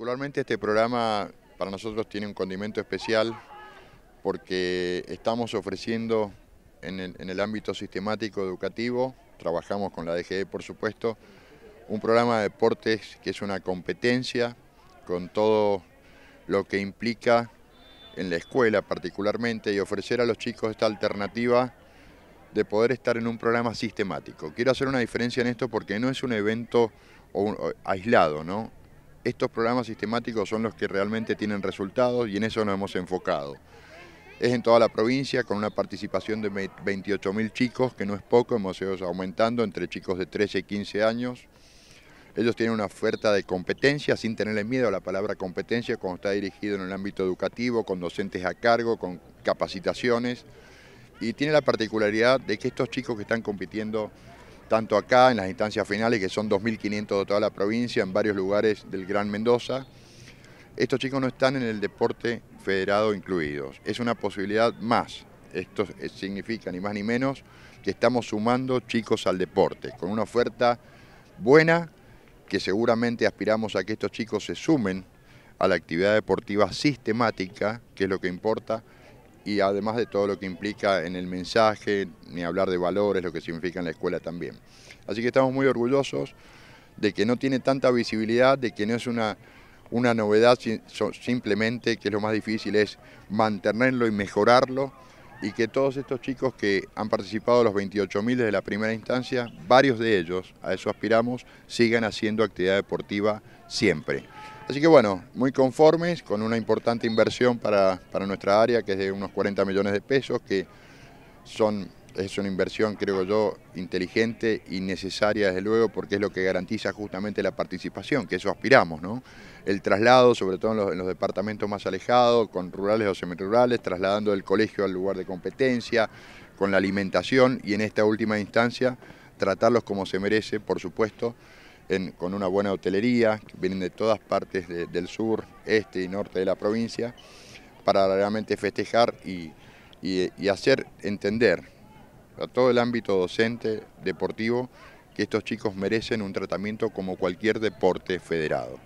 Particularmente este programa para nosotros tiene un condimento especial porque estamos ofreciendo en el, ámbito sistemático educativo, trabajamos con la DGE por supuesto, un programa de deportes que es una competencia con todo lo que implica en la escuela particularmente y ofrecer a los chicos esta alternativa de poder estar en un programa sistemático. Quiero hacer una diferencia en esto porque no es un evento aislado, ¿no? estos programas sistemáticos son los que realmente tienen resultados y en eso nos hemos enfocado. Es en toda la provincia con una participación de 28.000 chicos, que no es poco, hemos ido aumentando entre chicos de 13 y 15 años. Ellos tienen una oferta de competencia sin tenerle miedo a la palabra competencia como está dirigido en el ámbito educativo, con docentes a cargo, con capacitaciones. Y tiene la particularidad de que estos chicos que están compitiendo tanto acá en las instancias finales, que son 2.500 de toda la provincia, en varios lugares del Gran Mendoza. Estos chicos no están en el deporte federado incluidos. Es una posibilidad más. Esto significa ni más ni menos que estamos sumando chicos al deporte, con una oferta buena, que seguramente aspiramos a que estos chicos se sumen a la actividad deportiva sistemática, que es lo que importa, y además de todo lo que implica en el mensaje, ni hablar de valores, lo que significa en la escuela también. Así que estamos muy orgullosos de que no tiene tanta visibilidad, de que no es una, una novedad, simplemente que lo más difícil es mantenerlo y mejorarlo y que todos estos chicos que han participado los 28.000 desde la primera instancia, varios de ellos, a eso aspiramos, sigan haciendo actividad deportiva siempre. Así que bueno, muy conformes con una importante inversión para, para nuestra área que es de unos 40 millones de pesos que son es una inversión, creo yo, inteligente y necesaria, desde luego, porque es lo que garantiza justamente la participación, que eso aspiramos, ¿no? El traslado, sobre todo en los, departamentos más alejados, con rurales o semirurales, trasladando el colegio al lugar de competencia, con la alimentación y en esta última instancia tratarlos como se merece, por supuesto, con una buena hotelería, que vienen de todas partes del sur, este y norte de la provincia, para realmente festejar y hacer entender a todo el ámbito docente, deportivo, que estos chicos merecen un tratamiento como cualquier deporte federado.